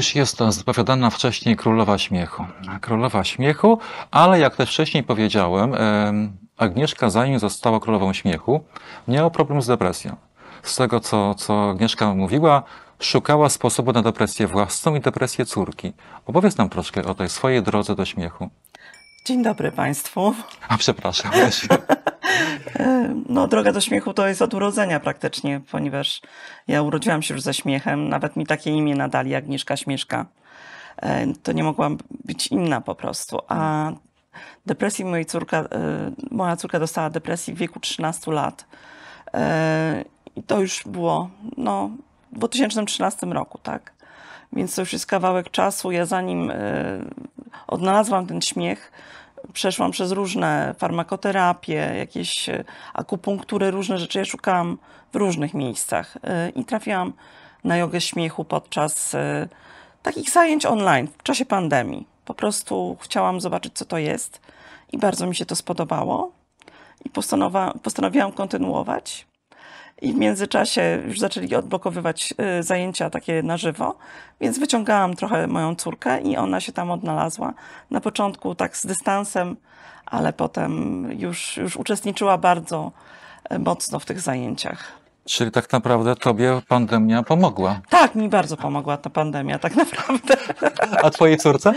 już jest to zapowiadana wcześniej Królowa Śmiechu. Królowa Śmiechu, ale jak też wcześniej powiedziałem, Agnieszka zanim została Królową Śmiechu, miała problem z depresją. Z tego, co, co Agnieszka mówiła, szukała sposobu na depresję własną i depresję córki. Opowiedz nam troszkę o tej swojej drodze do śmiechu. Dzień dobry Państwu. A przepraszam. E, no, droga do śmiechu to jest od urodzenia praktycznie, ponieważ ja urodziłam się już ze śmiechem. Nawet mi takie imię nadali, Agnieszka Śmieszka. E, to nie mogłam być inna po prostu. A depresji mojej córka, e, moja córka dostała depresji w wieku 13 lat. I to już było, no, w 2013 roku, tak? Więc to już jest kawałek czasu. Ja zanim odnalazłam ten śmiech, przeszłam przez różne farmakoterapie, jakieś e, akupunktury, różne rzeczy. Ja szukałam w różnych miejscach e, i trafiłam na jogę śmiechu podczas e, takich zajęć online w czasie pandemii. Po prostu chciałam zobaczyć, co to jest i bardzo mi się to spodobało i postanowiłam kontynuować i w międzyczasie już zaczęli odblokowywać y, zajęcia takie na żywo, więc wyciągałam trochę moją córkę i ona się tam odnalazła. Na początku tak z dystansem, ale potem już, już uczestniczyła bardzo y, mocno w tych zajęciach. Czyli tak naprawdę tobie pandemia pomogła. Tak, mi bardzo pomogła ta pandemia, tak naprawdę. A twojej córce?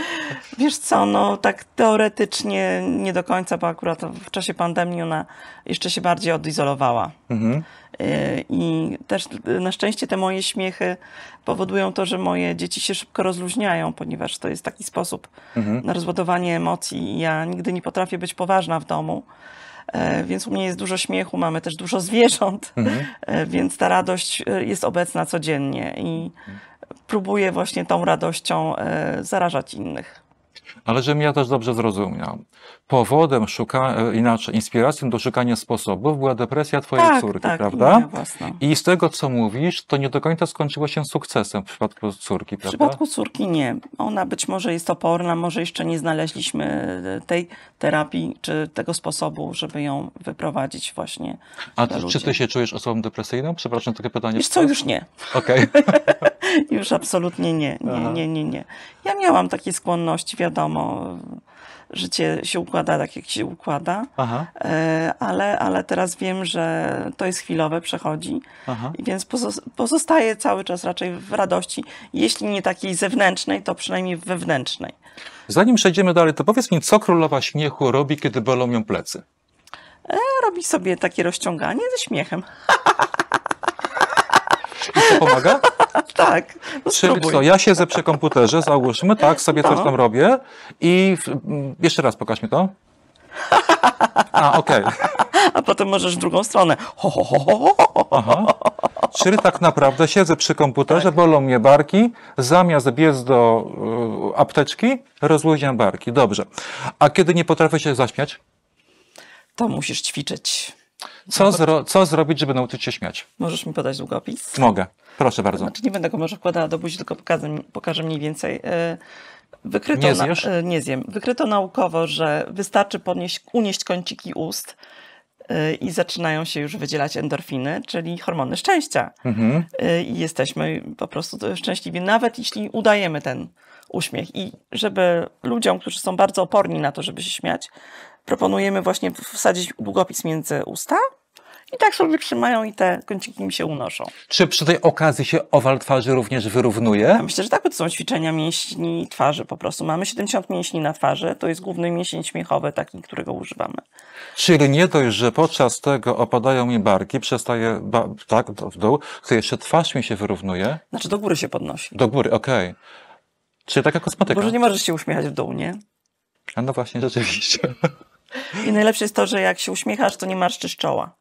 Wiesz co, no tak teoretycznie nie do końca, bo akurat w czasie pandemii ona jeszcze się bardziej odizolowała. Mhm. Y, I też na szczęście te moje śmiechy powodują to, że moje dzieci się szybko rozluźniają, ponieważ to jest taki sposób mhm. na rozładowanie emocji. Ja nigdy nie potrafię być poważna w domu. E, więc u mnie jest dużo śmiechu, mamy też dużo zwierząt, mhm. E, więc ta radość e, jest obecna codziennie i mhm. próbuję właśnie tą radością zarażać innych ale żebym ja też dobrze zrozumiał. Powodem szuka, e, inaczej, inspiracją do szukania sposobów była depresja twojej tak, córki, tak, prawda? I z tego, co mówisz, to nie do końca skończyło się sukcesem w przypadku córki, prawda? W przypadku córki nie. Ona być może jest oporna, może jeszcze nie znaleźliśmy e, tej terapii czy tego sposobu, żeby ją wyprowadzić właśnie. A ty, czy ty się czujesz osobą depresyjną? Przepraszam, takie pytanie. Wiesz co, już nie. Okej. Okay. Już absolutnie nie, nie, nie, nie, nie. Ja miałam takie skłonności, wiadomo, życie się układa tak, jak się układa, Aha. E, ale, ale teraz wiem, że to jest chwilowe, przechodzi, Aha. więc pozostaje cały czas raczej w radości, jeśli nie takiej zewnętrznej, to przynajmniej wewnętrznej. Zanim przejdziemy dalej, to powiedz mi, co królowa śmiechu robi, kiedy bolą ją plecy? E, robi sobie takie rozciąganie ze śmiechem. I to pomaga? tak. No Czyli spróbuj. co, ja siedzę przy komputerze, załóżmy, tak, sobie no. coś tam robię i w, mm, jeszcze raz pokaż mi to. A, okej. Okay. A potem możesz w drugą stronę. Ho, ho, ho, ho, ho. Aha. Czyli tak naprawdę siedzę przy komputerze, tak. bolą mnie barki, zamiast biec do y, apteczki, rozluźniam barki. Dobrze. A kiedy nie potrafię się zaśmiać? To musisz ćwiczyć. Co, zro, co zrobić, żeby nauczyć się śmiać? Możesz mi podać długopis? Mogę, proszę bardzo. Znaczy nie będę go może wkładała do buzi, tylko pokażę, pokażę mniej więcej. E, wykryto nie, zjesz? Na, e, nie zjem. Wykryto naukowo, że wystarczy podnieść, unieść kąciki ust e, i zaczynają się już wydzielać endorfiny, czyli hormony szczęścia. Mhm. I jesteśmy po prostu szczęśliwi, nawet jeśli udajemy ten uśmiech. I żeby ludziom, którzy są bardzo oporni na to, żeby się śmiać, proponujemy właśnie wsadzić długopis między usta i tak sobie trzymają i te kąciki im się unoszą. Czy przy tej okazji się owal twarzy również wyrównuje? Ja myślę, że tak, bo to są ćwiczenia mięśni twarzy po prostu. Mamy 70 mięśni na twarzy, to jest główny mięsień śmiechowy, taki, którego używamy. Czyli nie dość, że podczas tego opadają mi barki, przestaje ba tak w dół, to jeszcze twarz mi się wyrównuje? Znaczy do góry się podnosi. Do góry, okej. Okay. Czyli taka kosmetyka. Może nie możesz się uśmiechać w dół, nie? No właśnie, rzeczywiście. I najlepsze jest to, że jak się uśmiechasz, to nie marszczysz czoła.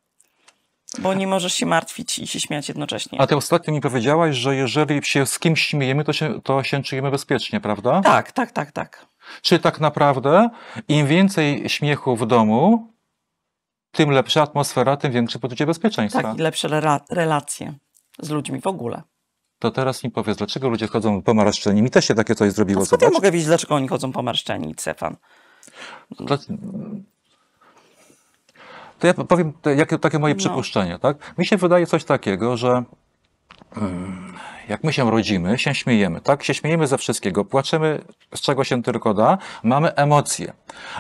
Bo nie możesz się martwić i się śmiać jednocześnie. A ty ostatnio mi powiedziałaś, że jeżeli się z kimś śmiejemy, to się, to się czujemy bezpiecznie, prawda? Tak, tak, tak, tak. Czy tak naprawdę im więcej śmiechu w domu, tym lepsza atmosfera, tym większe poczucie bezpieczeństwa. Tak, i lepsze relacje z ludźmi w ogóle. To teraz mi powiedz, dlaczego ludzie chodzą pomarszczeni? Mi też się takie coś zrobiło. A co ja mogę wiedzieć, dlaczego oni chodzą pomarszczeni, Stefan? To ja powiem jakie, takie moje no. przypuszczenie. Tak? Mi się wydaje coś takiego, że mm, jak my się rodzimy, się śmiejemy, tak? Się śmiejemy ze wszystkiego, płaczemy z czego się tylko da, mamy emocje.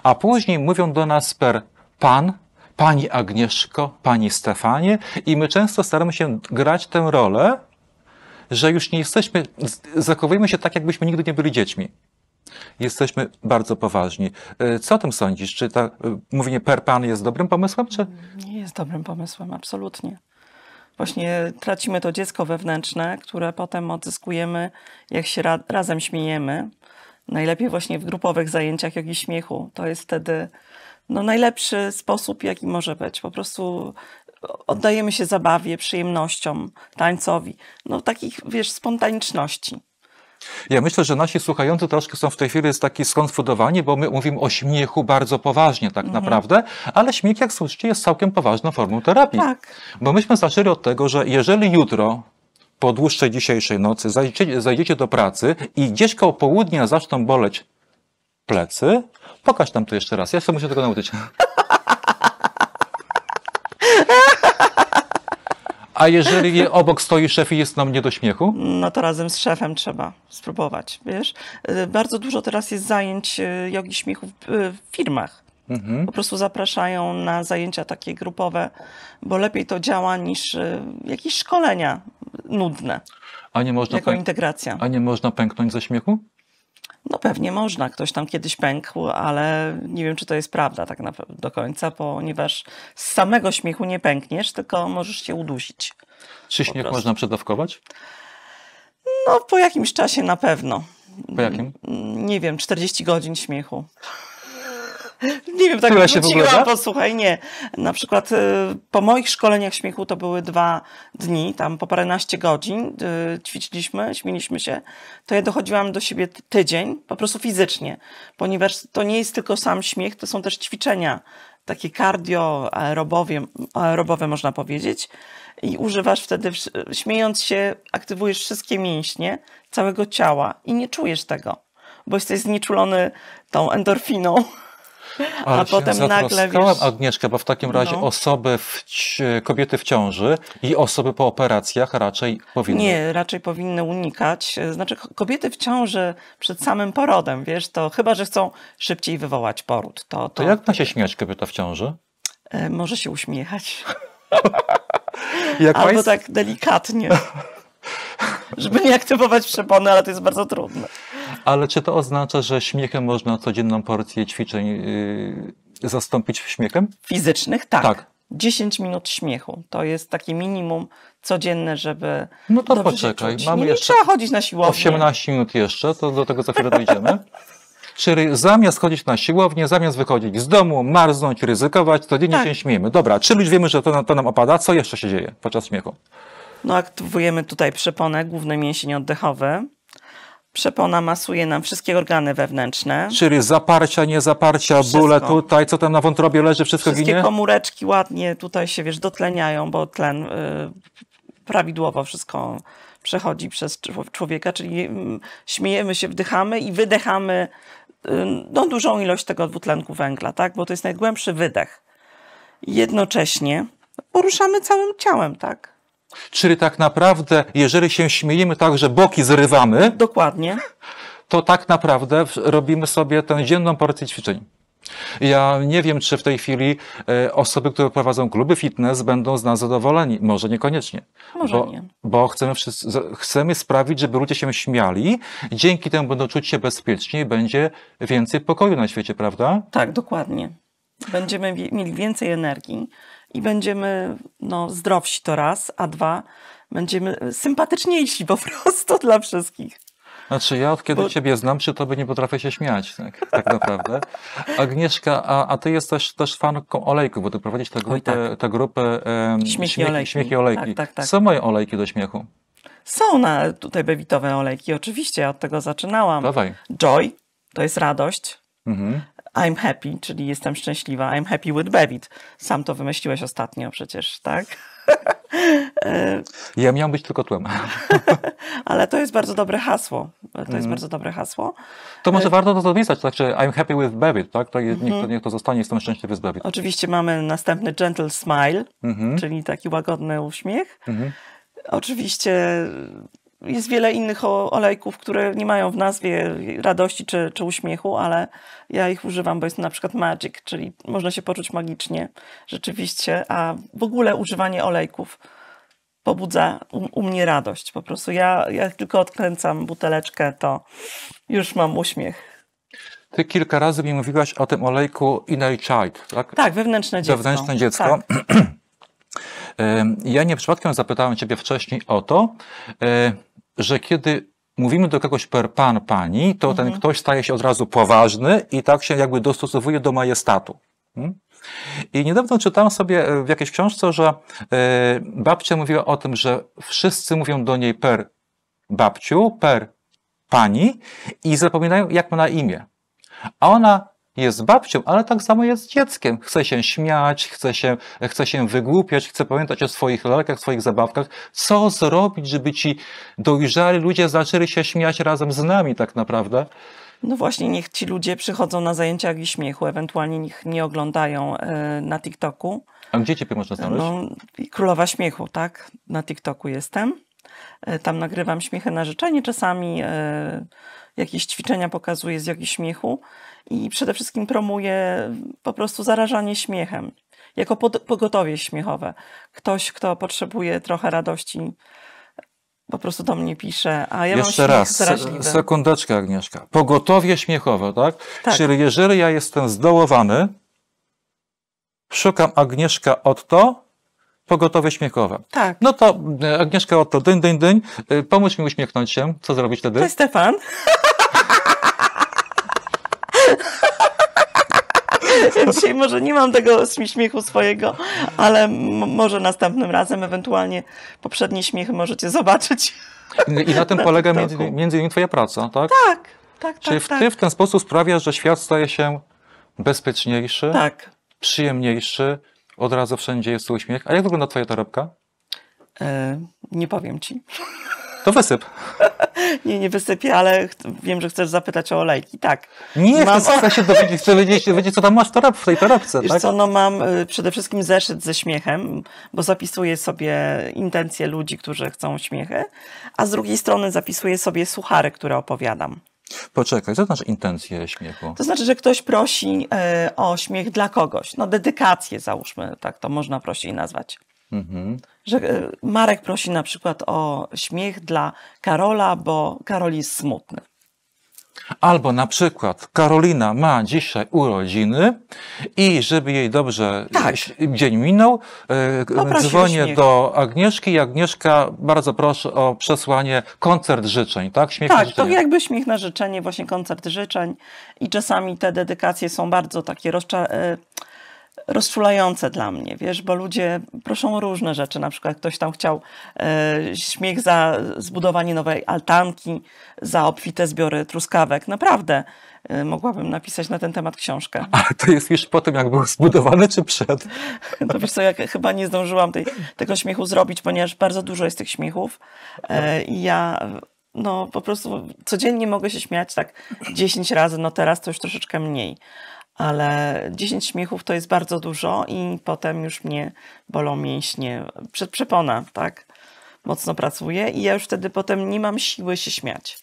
A później mówią do nas per pan, pani Agnieszko, pani Stefanie i my często staramy się grać tę rolę, że już nie jesteśmy, zachowujemy się tak, jakbyśmy nigdy nie byli dziećmi jesteśmy bardzo poważni. E, co o tym sądzisz? Czy ta, e, mówienie per pan jest dobrym pomysłem? Czy? Nie jest dobrym pomysłem, absolutnie. Właśnie tracimy to dziecko wewnętrzne, które potem odzyskujemy, jak się ra razem śmiejemy. Najlepiej właśnie w grupowych zajęciach jogi śmiechu. To jest wtedy no, najlepszy sposób, jaki może być. Po prostu oddajemy się zabawie, przyjemnościom, tańcowi, no takich, wiesz, spontaniczności. Ja myślę, że nasi słuchający troszkę są w tej chwili taki skonfudowani, bo my mówimy o śmiechu bardzo poważnie tak mhm. naprawdę, ale śmiech, jak słyszycie, jest całkiem poważną formą terapii. Tak. Bo myśmy zaczęli od tego, że jeżeli jutro po dłuższej dzisiejszej nocy zajdziecie, do pracy i gdzieś koło południa zaczną boleć plecy, pokaż nam to jeszcze raz, ja się muszę tego nauczyć. A jeżeli obok stoi szef i jest nam nie do śmiechu? No to razem z szefem trzeba spróbować, wiesz. Y, bardzo dużo teraz jest zajęć y, jogi śmiechu y, w firmach. Mhm. Po prostu zapraszają na zajęcia takie grupowe, bo lepiej to działa niż jakieś szkolenia nudne. A nie można jako integracja. A nie można pęknąć ze śmiechu? No pewnie można, ktoś tam kiedyś pękł, ale nie wiem, czy to jest prawda tak naprawdę do końca, ponieważ z samego śmiechu nie pękniesz, tylko możesz się udusić. Czy śmiech prostu. można przedawkować? No po jakimś czasie na pewno. Po jakim? Nie wiem, 40 godzin śmiechu. Nie wiem, tak Która się wróciłam, bo słuchaj, nie. Na przykład y, po moich szkoleniach śmiechu to były dwa dni, tam po paręnaście godzin y, ćwiczyliśmy, śmieliśmy się. To ja dochodziłam do siebie tydzień, po prostu fizycznie, ponieważ to nie jest tylko sam śmiech, to są też ćwiczenia takie cardio aerobowie, aerobowe można powiedzieć i używasz wtedy, śmiejąc się, aktywujesz wszystkie mięśnie całego ciała i nie czujesz tego, bo jesteś znieczulony tą endorfiną. Ale a potem nagle wiesz... Agnieszka, bo w takim razie no. osoby, w, kobiety w ciąży i osoby po operacjach raczej powinny... Nie, raczej powinny unikać. Znaczy kobiety w ciąży przed samym porodem, wiesz, to chyba, że chcą szybciej wywołać poród. To, to... to jak ma się śmiać kobieta w ciąży? E, może się uśmiechać. jak Albo państw... tak delikatnie. Żeby nie aktywować przepony, ale to jest bardzo trudne. Ale czy to oznacza, że śmiechem można codzienną porcję ćwiczeń yy, zastąpić śmiechem? Fizycznych, tak. tak. 10 minut śmiechu to jest takie minimum codzienne, żeby. No to poczekaj, się mamy nie jeszcze. Trzeba chodzić na siłownię. 18 minut jeszcze, to do tego za chwilę dojdziemy. Czyli zamiast chodzić na siłownię, zamiast wychodzić z domu, marznąć, ryzykować, codziennie tak. się śmiejemy. Dobra, czy już wiemy, że to, to nam opada? Co jeszcze się dzieje podczas śmiechu? No aktywujemy tutaj przeponę, główny mięsień oddechowe. Przepona masuje nam wszystkie organy wewnętrzne. Czyli zaparcia, niezaparcia, wszystko. bóle tutaj, co tam na wątrobie leży, wszystko wszystkie ginie? Wszystkie komóreczki ładnie tutaj się, wiesz, dotleniają, bo tlen y, prawidłowo wszystko przechodzi przez człowieka, czyli mm, śmiejemy się, wdychamy i wydechamy y, no, dużą ilość tego dwutlenku węgla, tak? bo to jest najgłębszy wydech. Jednocześnie poruszamy całym ciałem, tak? Czyli tak naprawdę, jeżeli się śmiejemy tak, że boki zrywamy. Dokładnie. To tak naprawdę robimy sobie tę dzienną porcję ćwiczeń. Ja nie wiem, czy w tej chwili e, osoby, które prowadzą kluby fitness, będą z nas zadowoleni. Może niekoniecznie. Może bo, nie. Bo chcemy, wszyscy, chcemy sprawić, żeby ludzie się śmiali. Dzięki temu będą czuć się bezpiecznie i będzie więcej pokoju na świecie, prawda? Tak, dokładnie. Będziemy mieli więcej energii i będziemy no, zdrowsi to raz, a dwa będziemy sympatyczniejsi po prostu dla wszystkich. Znaczy ja od kiedy Bo... ciebie znam, przy tobie nie potrafię się śmiać, tak, tak naprawdę. Agnieszka, a, a ty jesteś też fanką olejków, bo ty prowadzisz tę grupę, tak. um, śmiech, olejki. śmiech tak, olejki. Tak, tak, Są moje olejki do śmiechu? Są na, tutaj bebitowe olejki, oczywiście, ja od tego zaczynałam. Dawaj. Joy, to jest radość. Mhm. I'm happy, czyli jestem szczęśliwa. I'm happy with Bevit. Sam to wymyśliłeś ostatnio przecież, tak? Ja miałam być tylko tłem. Ale to jest bardzo dobre hasło. To jest mm. bardzo dobre hasło. To może e- warto to zapisać, tak? że I'm happy with Bevit, tak? To mm -hmm. niech, to, mhm. niech to zostanie, jestem szczęśliwy z Bevit. Oczywiście mamy następny gentle smile, mm -hmm. czyli taki łagodny uśmiech. -hmm. Oczywiście jest wiele innych olejków, które nie mają w nazwie radości czy, czy uśmiechu, ale ja ich używam, bo jest to na przykład magic, czyli można się poczuć magicznie rzeczywiście, a w ogóle używanie olejków pobudza u, u mnie radość. Po prostu ja, ja tylko odkręcam buteleczkę, to już mam uśmiech. Ty kilka razy mi mówiłaś o tym olejku inner child, tak? Tak, wewnętrzne dziecko. Wewnętrzne dziecko. Tak. Ja nie przypadkiem zapytałem Ciebie wcześniej o to, e, że kiedy mówimy do kogoś per pan, pani, to mhm. ten ktoś staje się od razu poważny i tak się jakby dostosowuje do majestatu. Hm? I niedawno czytałem sobie w jakiejś książce, że e, babcia mówiła o tym, że wszyscy mówią do niej per babciu, per pani i zapominają, jak ma na imię. A ona jest babcią, ale tak samo jest dzieckiem. Chce się śmiać, chce się, chce się wygłupiać, chce pamiętać o swoich lalkach, swoich zabawkach. Co zrobić, żeby ci dojrzali ludzie zaczęli się śmiać razem z nami tak naprawdę? No właśnie, niech ci ludzie przychodzą na zajęcia i śmiechu, ewentualnie niech nie oglądają e, na TikToku. A gdzie ciebie można znaleźć? No, Królowa Śmiechu, tak? Na TikToku jestem. E, tam nagrywam śmiechy na życzenie, czasami e, jakieś ćwiczenia pokazuję z jogi śmiechu i przede wszystkim promuję po prostu zarażanie śmiechem, jako pogotowie śmiechowe. Ktoś, kto potrzebuje trochę radości, po prostu do mnie pisze, a ja Jeszcze raz, sekundeczka, sekundeczkę Agnieszka. Pogotowie śmiechowe, tak? tak? Czyli jeżeli ja jestem zdołowany, szukam Agnieszka to pogotowie śmiechowe. Tak. No to e, Agnieszka Otto, dyń, dyń, dyń, e, pomóż mi uśmiechnąć się. Co zrobić wtedy? To Stefan. Dzisiaj może nie mam tego śmiechu swojego, ale może następnym razem, ewentualnie poprzednie śmiechy możecie zobaczyć. I na tym na polega między, między, innymi twoja praca, tak? Tak, tak, Czyli tak. Czyli tak. ty tak. w ten sposób sprawiasz, że świat staje się bezpieczniejszy, tak. przyjemniejszy, od razu wszędzie jest uśmiech. A jak wygląda twoja torebka? E, nie powiem ci. To wysyp. nie, nie wysypię, ale wiem, że chcesz zapytać o olejki. Tak. Nie, mam... chcę się dowiedzieć, chcę wiedzieć, wiedzieć, co tam masz w tej torebce. Wiesz tak? co, no mam e, przede wszystkim zeszyt ze śmiechem, bo zapisuję sobie intencje ludzi, którzy chcą śmiechy, a z drugiej strony zapisuję sobie suchary, które opowiadam. Poczekaj, co to znaczy intencje śmiechu? To znaczy, że ktoś prosi y, o śmiech dla kogoś. No dedykację załóżmy, tak to można prościej nazwać. Mhm. Że y, Marek prosi na przykład o śmiech dla Karola, bo Karol jest smutny. Albo na przykład Karolina ma dzisiaj urodziny i żeby jej dobrze tak. dzień minął, e, Poprosi dzwonię do Agnieszki i Agnieszka bardzo proszę o przesłanie koncert życzeń, tak? Śmiech tak, to jakby śmiech na życzenie, właśnie koncert życzeń i czasami te dedykacje są bardzo takie rozczarowane rozczulające dla mnie, wiesz, bo ludzie proszą o różne rzeczy, na przykład ktoś tam chciał e, śmiech za zbudowanie nowej altanki, za obfite zbiory truskawek, naprawdę e, mogłabym napisać na ten temat książkę. A to jest już po tym, jak było zbudowane, czy przed? To wiesz co, ja chyba nie zdążyłam tej, tego śmiechu zrobić, ponieważ bardzo dużo jest tych śmiechów e, i ja no po prostu codziennie mogę się śmiać tak 10 razy, no teraz to już troszeczkę mniej ale 10 śmiechów to jest bardzo dużo i potem już mnie bolą mięśnie, przed przepona, tak? Mocno pracuję i ja już wtedy potem nie mam siły się śmiać.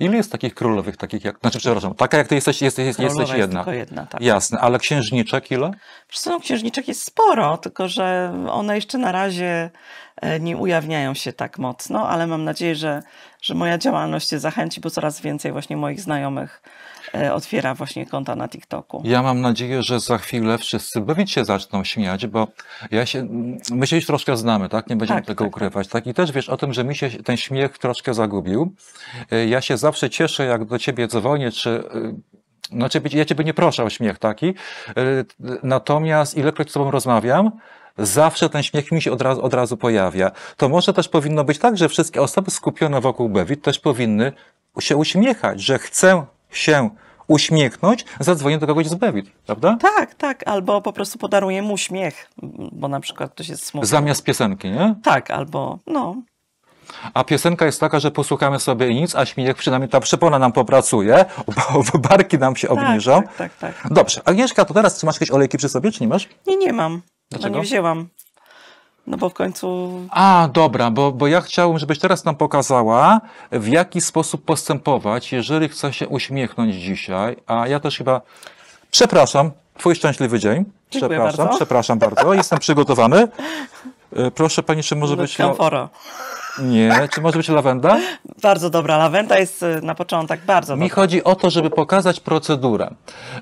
Ile jest takich królowych, takich jak, znaczy przepraszam, taka jak ty jesteś, jesteś, jesteś jedna. Jest tylko jedna tak. Jasne, ale księżniczek ile? Zresztą no, księżniczek jest sporo, tylko że one jeszcze na razie e, nie ujawniają się tak mocno, ale mam nadzieję, że, że moja działalność się zachęci, bo coraz więcej właśnie moich znajomych E, otwiera właśnie konta na TikToku. Ja mam nadzieję, że za chwilę wszyscy, bo się zaczną śmiać, bo ja się, my się już troszkę znamy, tak? Nie będziemy tak, tego tak, tak. ukrywać, tak? I też wiesz o tym, że mi się ten śmiech troszkę zagubił. E, ja się zawsze cieszę, jak do ciebie dzwonię, czy e, znaczy, ja ciebie nie proszę o śmiech taki, natomiast ilekroć z tobą rozmawiam, zawsze ten śmiech mi się od razu, od razu pojawia. To może też powinno być tak, że wszystkie osoby skupione wokół Bewit też powinny się uśmiechać, że chcę się uśmiechnąć, zadzwonię do kogoś z Bewit, prawda? Tak, tak, albo po prostu podaruję mu śmiech, bo na przykład ktoś jest smutny. Zamiast piosenki, nie? Tak, albo no. A piosenka jest taka, że posłuchamy sobie i nic, a śmiech przynajmniej ta przepona nam popracuje, barki nam się tak, obniżą. Tak, tak, tak, tak. Dobrze, Agnieszka, to teraz czy masz jakieś olejki przy sobie, czy nie masz? Nie, nie mam. No Dlaczego? No nie wzięłam. No bo w końcu. A, dobra, bo, bo ja chciałbym, żebyś teraz nam pokazała, w jaki sposób postępować, jeżeli chce się uśmiechnąć dzisiaj. A ja też chyba. Przepraszam, Twój szczęśliwy dzień. Dziękuję przepraszam, bardzo. przepraszam bardzo. Jestem przygotowany. E, proszę pani, czy może no, być. Kamfora. Nie, czy może być lawenda? Bardzo dobra, lawenda jest y, na początek bardzo Mi dobra. Mi chodzi o to, żeby pokazać procedurę,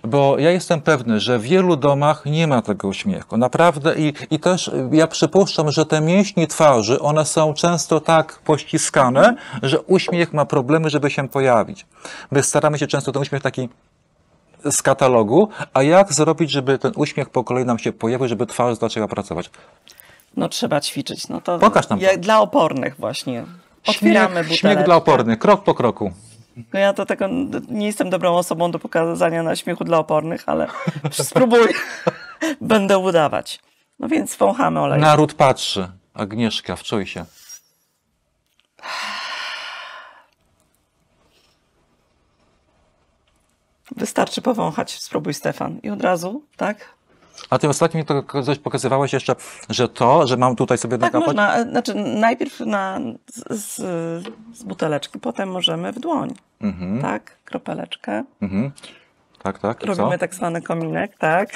bo ja jestem pewny, że w wielu domach nie ma tego uśmiechu, naprawdę i, i też ja przypuszczam, że te mięśnie twarzy, one są często tak pościskane, że uśmiech ma problemy, żeby się pojawić. My staramy się często ten uśmiech taki z katalogu, a jak zrobić, żeby ten uśmiech po kolei nam się pojawił, żeby twarz zaczęła pracować? No trzeba ćwiczyć. No to Pokaż nam. Jak, dla opornych właśnie. Otwieramy śmiech, Śmiech dla opornych, krok po kroku. No ja to tego nie jestem dobrą osobą do pokazania na śmiechu dla opornych, ale spróbuj. Będę udawać. No więc wąchamy olej. Naród patrzy. Agnieszka, wczuj się. Wystarczy powąchać. Spróbuj, Stefan. I od razu, tak? A ty ostatnio to coś pokazywałeś jeszcze, że to, że mam tutaj sobie tak, nakapać... można, e, znaczy najpierw na, z, z buteleczki, potem możemy w dłoń, mhm. tak, kropeleczkę. Mhm. Tak, tak. I Robimy co? tak zwany kominek, tak.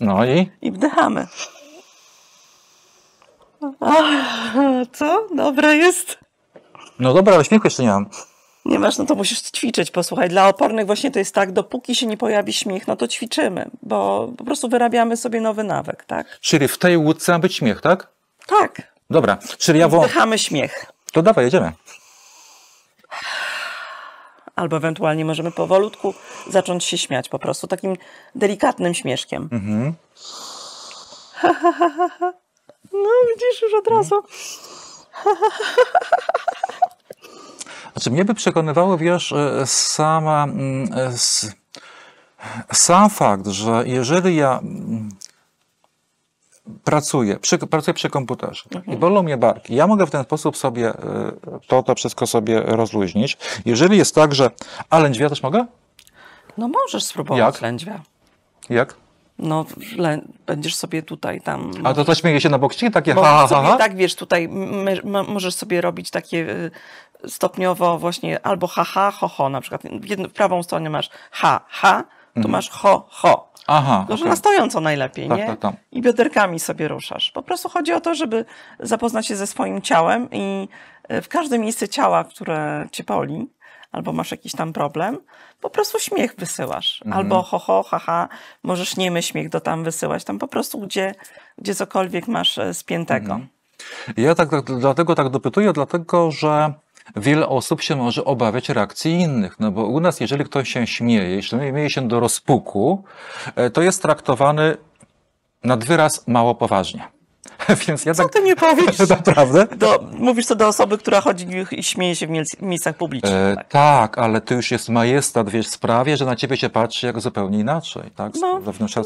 No i? I wdychamy. Ach, co? Dobra jest. No dobra, ale śmiechu jeszcze nie mam nie masz, no to musisz ćwiczyć. Posłuchaj, dla opornych właśnie to jest tak, dopóki się nie pojawi śmiech, no to ćwiczymy, bo po prostu wyrabiamy sobie nowy nawyk, tak? Czyli w tej łódce ma być śmiech, tak? Tak. Dobra, czyli ja... Wdychamy śmiech. To dawaj, jedziemy. Albo ewentualnie możemy powolutku zacząć się śmiać po prostu, takim delikatnym śmieszkiem. Mhm. No widzisz już od razu. Mhm. Znaczy mnie by przekonywało, wiesz, e, sama, mm, e, sam fakt, że jeżeli ja mm, pracuję przy, pracuję przy komputerze mhm. i bolą mnie barki, ja mogę w ten sposób sobie e, to, to wszystko sobie rozluźnić. Jeżeli jest tak, że... A lędźwia też mogę? No możesz spróbować Jak? lędźwia. Jak? No, le, będziesz sobie tutaj tam. A to to śmieje się na boksie? Takie ha, ha, ha, ha. tak wiesz, tutaj możesz sobie robić takie y, stopniowo właśnie albo ha, ha, ho, ho. Na przykład w prawą stronę masz ha, ha, tu mhm. masz ho, ho. Aha, no, że okay. na stojąco najlepiej, tak, nie? Tak, tak. I bioderkami sobie ruszasz. Po prostu chodzi o to, żeby zapoznać się ze swoim ciałem i e, w każde miejsce ciała, które cię boli, albo masz jakiś tam problem, po prostu śmiech wysyłasz. Mhm. Albo ho, ho, ha, ha, możesz niemy śmiech do tam wysyłać, tam po prostu gdzie, gdzie cokolwiek masz e, spiętego. Mhm. Ja tak, tak, dlatego tak dopytuję, dlatego że wiele osób się może obawiać reakcji innych. No bo u nas, jeżeli ktoś się śmieje, jeśli śmieje się do rozpuku, e, to jest traktowany nad wyraz mało poważnie. Więc ja Co tak... ty mi powiesz? Naprawdę? Do, mówisz to do osoby, która chodzi i śmieje się w miejscach publicznych. E, tak. tak. ale ty już jest majestat, wiesz, w sprawie, że na ciebie się patrzy jak zupełnie inaczej, tak? Z no,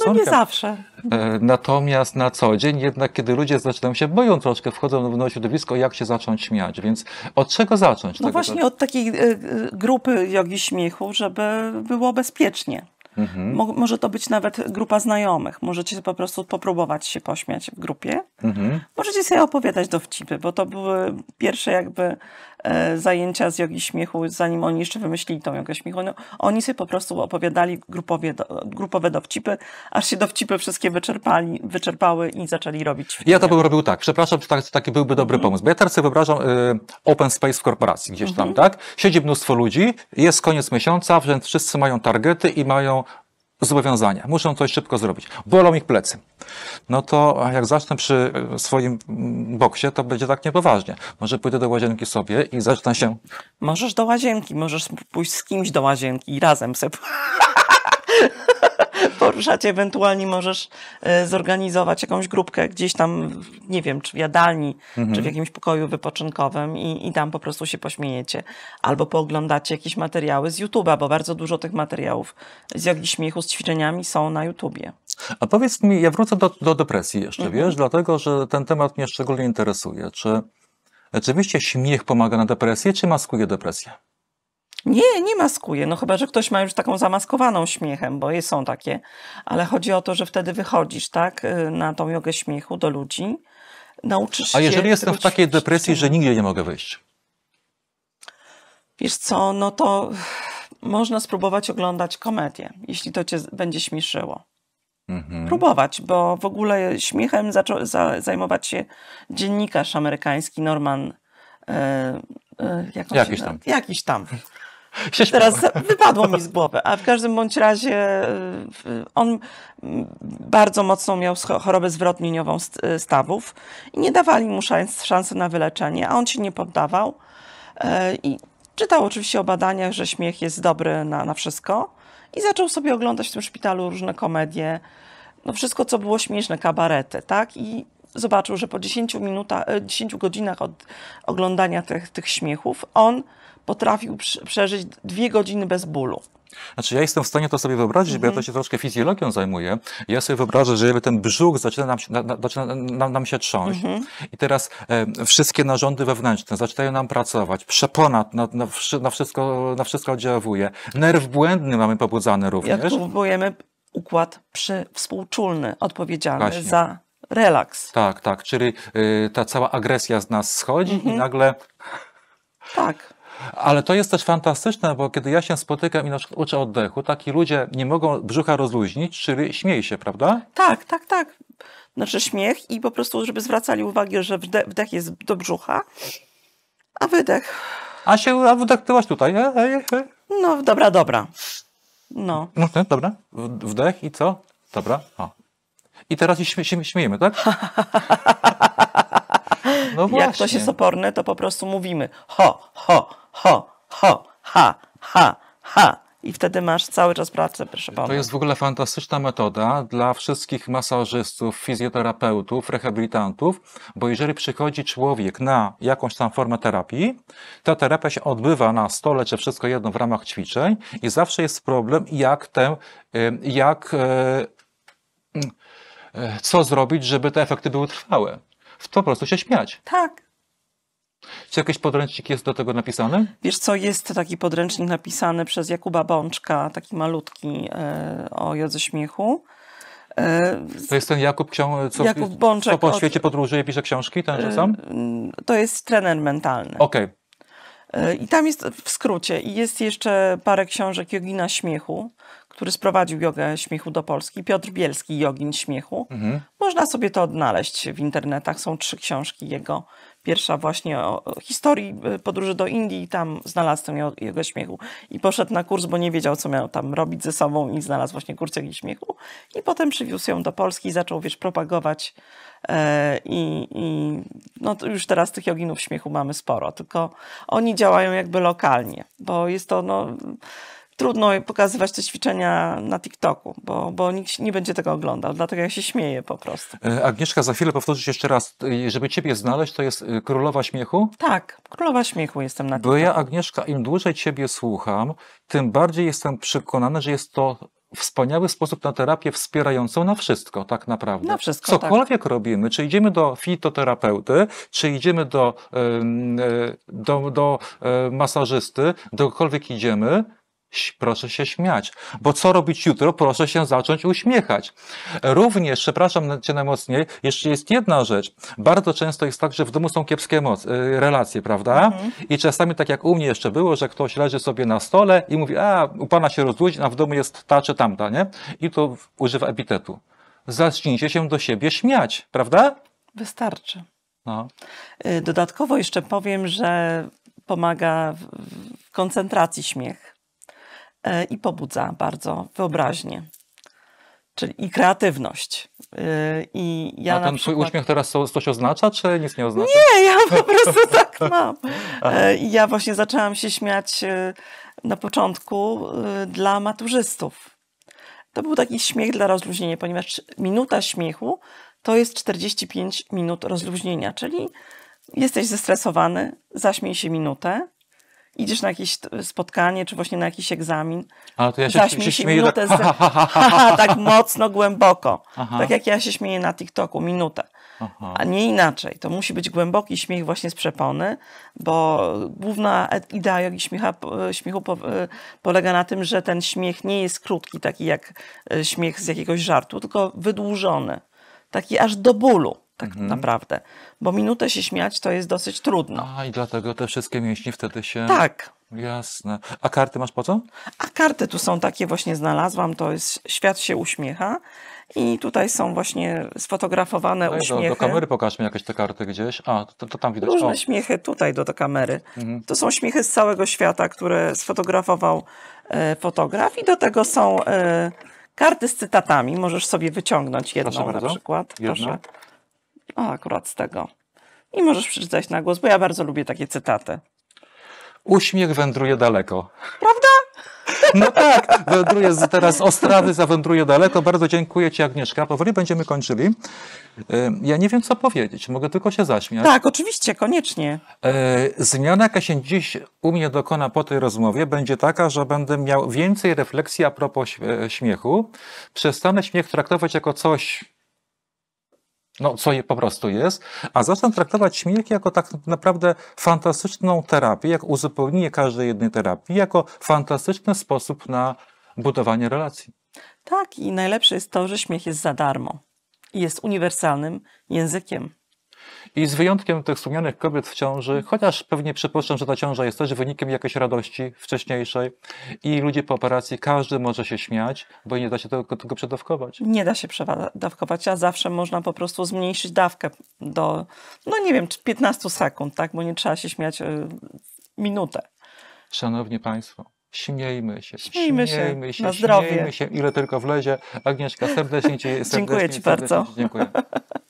No nie zawsze. E, natomiast na co dzień jednak, kiedy ludzie zaczynają się, boją troszkę, wchodzą w nowe środowisko, jak się zacząć śmiać, więc od czego zacząć? No właśnie od takiej e, e, grupy jogi śmiechu, żeby było bezpiecznie. Mhm. Mo może to być nawet grupa znajomych. Możecie po prostu popróbować się pośmiać w grupie. Mhm. Możecie sobie opowiadać dowcipy, bo to były pierwsze jakby E, zajęcia z jogi śmiechu, zanim oni jeszcze wymyślili tą jogę śmiechu. No, oni sobie po prostu opowiadali grupowie, do, grupowe dowcipy, aż się dowcipy wszystkie wyczerpali, wyczerpały i zaczęli robić. Ja to bym robił tak, przepraszam, czy tak, taki byłby dobry mm pomysł, bo ja teraz sobie wyobrażam y, open space w korporacji gdzieś tam, mm -hmm. tak? Siedzi mnóstwo ludzi, jest koniec miesiąca, wszyscy mają targety i mają zobowiązania, muszą coś szybko zrobić, bolą ich plecy. No to jak zacznę przy e, swoim mm, boksie, to będzie tak niepoważnie. Może pójdę do łazienki sobie i zacznę się... Możesz do łazienki, możesz pójść z kimś do łazienki i razem sobie... poruszać. Ewentualnie możesz e, zorganizować jakąś grupkę gdzieś tam, nie wiem, czy w jadalni, mhm. czy w mhm. jakimś pokoju wypoczynkowym i, i tam po prostu się pośmiejecie. Albo pooglądacie jakieś materiały z YouTube'a, bo bardzo dużo tych materiałów z jogi śmiechu, z ćwiczeniami są na YouTubie. A powiedz mi, ja wrócę do, do depresji jeszcze, mhm. wiesz, dlatego, że ten temat mnie szczególnie interesuje. Czy rzeczywiście śmiech pomaga na depresję, czy maskuje depresję? Nie, nie maskuje. No chyba, że ktoś ma już taką zamaskowaną śmiechem, bo są takie. Ale chodzi o to, że wtedy wychodzisz, tak, y, na tą jogę śmiechu do ludzi, nauczysz się. A jeżeli się jestem w takiej depresji, że nigdzie nie mogę wyjść? Wiesz co, no to można spróbować oglądać komedię, jeśli to cię będzie śmieszyło. Mhm. Próbować, bo w ogóle śmiechem zaczął za, zajmować się dziennikarz amerykański Norman. E, e, jakiś, tam. jakiś tam. Teraz wypadło mi z głowy, a w każdym bądź razie y, on bardzo mocno miał chorobę zwrotnieniową y, stawów i nie dawali mu szans, szansy na wyleczenie, a on się nie poddawał. E, I czytał oczywiście o badaniach, że śmiech jest dobry na, na wszystko i zaczął sobie oglądać w tym szpitalu różne komedie, no wszystko, co było śmieszne, kabarety, tak? I zobaczył, że po 10, minuta, 10 e, godzinach od oglądania tych, tych śmiechów on potrafił przeżyć dwie godziny bez bólu. Znaczy, ja jestem w stanie to sobie wyobrazić, mm bo ja to mhm. się troszkę fizjologią zajmuję. Ja sobie wyobrażę, że jakby ten brzuch zaczyna nam, się, na, zaczyna nam, nam się trząść. Mhm. I teraz e, wszystkie narządy wewnętrzne zaczynają nam pracować. Przepona na, na, na, wszystko, na wszystko oddziałuje. Nerw błędny mamy pobudzany również. I odbudowujemy układ przy, współczulny, odpowiedzialny Właśnie. za relaks. Tak, tak. Czyli y, ta cała agresja z nas schodzi i mhm. nagle... Tak. Ale to jest też fantastyczne, bo kiedy ja się spotykam i na przykład uczę oddechu, taki ludzie nie mogą brzucha rozluźnić, czyli śmieje się, prawda? Tak, tak, tak. Znaczy śmiech i po prostu, żeby zwracali uwagę, że wdech jest do brzucha, a wydech... A się a wdech tyłaś tutaj. E, e, e, e. No, dobra, dobra. No. no e, dobra. Wdech i co? Dobra. O. I teraz się śmie śmiejemy, tak? No właśnie. Jak ktoś jest oporny, to po prostu mówimy ho, ho, ho, ho, ha, ha, ha. I wtedy masz cały czas pracę, proszę pana. To jest w ogóle fantastyczna metoda dla wszystkich masażystów, fizjoterapeutów, rehabilitantów, bo jeżeli przychodzi człowiek na jakąś tam formę terapii, ta terapia się odbywa na stole czy wszystko jedno w ramach ćwiczeń i zawsze jest problem, jak tę, y, jak, e, mm, e, co zrobić, żeby te efekty były trwałe. W to po prostu się śmiać. Tak, czy jakiś podręcznik jest do tego napisany? Wiesz co, jest taki podręcznik napisany przez Jakuba Bączka, taki malutki e, o jodze śmiechu. E, to jest ten Jakub, co, Jakub Bączek, co po świecie podróżuje, pisze książki, tenże e, sam? Mm, to jest trener mentalny. Okej. Okay. I tam jest w skrócie. I jest jeszcze parę książek Jogina Śmiechu, który sprowadził jogę śmiechu do Polski, Piotr Bielski, Jogin Śmiechu. Mhm. Można sobie to odnaleźć w internetach. Są trzy książki jego. Pierwsza właśnie o historii y, podróży do Indii, tam znalazł ten jego śmiechu i poszedł na kurs, bo nie wiedział, co miał tam robić ze sobą i znalazł właśnie kurs jogi śmiechu. I potem przywiózł ją do Polski i zaczął, wiesz, propagować e, i, i no już teraz tych joginów śmiechu mamy sporo, tylko oni działają jakby lokalnie, bo jest to no trudno pokazywać te ćwiczenia na TikToku, bo, bo nikt nie będzie tego oglądał, dlatego ja się śmieję po prostu. E, Agnieszka, za chwilę powtórzyć jeszcze raz, e, żeby ciebie znaleźć, to jest e, Królowa Śmiechu? Tak, Królowa Śmiechu jestem na TikToku. Bo ja, Agnieszka, im dłużej ciebie słucham, tym bardziej jestem przekonany, że jest to wspaniały sposób na terapię wspierającą na wszystko, tak naprawdę. Na wszystko. Tak. Cokolwiek tak. robimy, czy idziemy do fitoterapeuty, czy idziemy do, do, do masażysty, dokądkolwiek idziemy, proszę się śmiać. Bo co robić jutro? Proszę się zacząć uśmiechać. Również, przepraszam cię najmocniej, jeszcze jest jedna rzecz. Bardzo często jest tak, że w domu są kiepskie emocje, y, relacje, prawda? Mhm. I czasami tak jak u mnie jeszcze było, że ktoś leży sobie na stole i mówi, a u pana się rozludzi, a w domu jest ta czy tamta, nie? I to używa epitetu. Zacznijcie się do siebie śmiać, prawda? Wystarczy. No. Y, dodatkowo jeszcze powiem, że pomaga w koncentracji śmiech E, i pobudza bardzo wyobraźnię. Mhm. Czyli i kreatywność. E, I ja A ten przykład... twój uśmiech teraz coś oznacza, czy nic nie oznacza? Nie, ja po prostu tak mam. I e, ja właśnie zaczęłam się śmiać na początku dla maturzystów. To był taki śmiech dla rozluźnienia, ponieważ minuta śmiechu to jest 45 minut rozluźnienia, czyli jesteś zestresowany, zaśmiej się minutę, idziesz na jakieś spotkanie, czy właśnie na jakiś egzamin, A, to ja się, zaśmiej się, się minutę, tak, z... tak mocno, głęboko. Aha. Tak jak ja się śmieję na TikToku, minutę. Aha. A nie inaczej. To musi być głęboki śmiech właśnie z przepony, bo główna e, idea jogi śmiecha, e, śmiechu e, polega na tym, że ten śmiech nie jest krótki, taki jak śmiech z jakiegoś żartu, tylko wydłużony. Taki aż do bólu tak mhm. naprawdę. Bo minutę się śmiać to jest dosyć trudno. A i dlatego te wszystkie mięśnie wtedy się. Tak. Jasne. A karty masz po co? A karty tu są takie, właśnie znalazłam. To jest Świat się uśmiecha. I tutaj są właśnie sfotografowane no uśmiechy. Do, do kamery pokażmy jakieś te karty gdzieś. A, to, to tam widać. Różne o. śmiechy tutaj do, do kamery. Mhm. To są śmiechy z całego świata, które sfotografował e, fotograf. I do tego są e, karty z cytatami. Możesz sobie wyciągnąć jedną na przykład. Jedna. Proszę. O, akurat z tego. I możesz przeczytać na głos, bo ja bardzo lubię takie cytaty. Uśmiech wędruje daleko. Prawda? No tak, wędruje teraz Ostrawy, zawędruje daleko. Bardzo dziękuję Ci Agnieszka. Powoli będziemy kończyli. Ja nie wiem co powiedzieć, mogę tylko się zaśmiać. Tak, oczywiście, koniecznie. E, zmiana, jaka się dziś u mnie dokona po tej rozmowie, będzie taka, że będę miał więcej refleksji a propos e, śmiechu. Przestanę śmiech traktować jako coś no, co je po prostu jest, a zaczną traktować śmiech jako tak naprawdę fantastyczną terapię, jak uzupełnienie każdej jednej terapii, jako fantastyczny sposób na budowanie relacji. Tak, i najlepsze jest to, że śmiech jest za darmo i jest uniwersalnym językiem. I z wyjątkiem tych wspomnianych kobiet w ciąży, chociaż pewnie przypuszczam, że ta ciąża jest też wynikiem jakiejś radości wcześniejszej i ludzie po operacji, każdy może się śmiać, bo nie da się tego, tego przedawkować. Nie da się przedawkować, a zawsze można po prostu zmniejszyć dawkę do, no nie wiem, 15 sekund, tak? Bo nie trzeba się śmiać y, minutę. Szanowni Państwo, Śmiejmy się. Śmiejmy, śmiejmy się, się. Na zdrowie. się, ile tylko wlezie. Agnieszka, serdecznie Ci serdecznie, Dziękuję Ci bardzo. Dziękuję.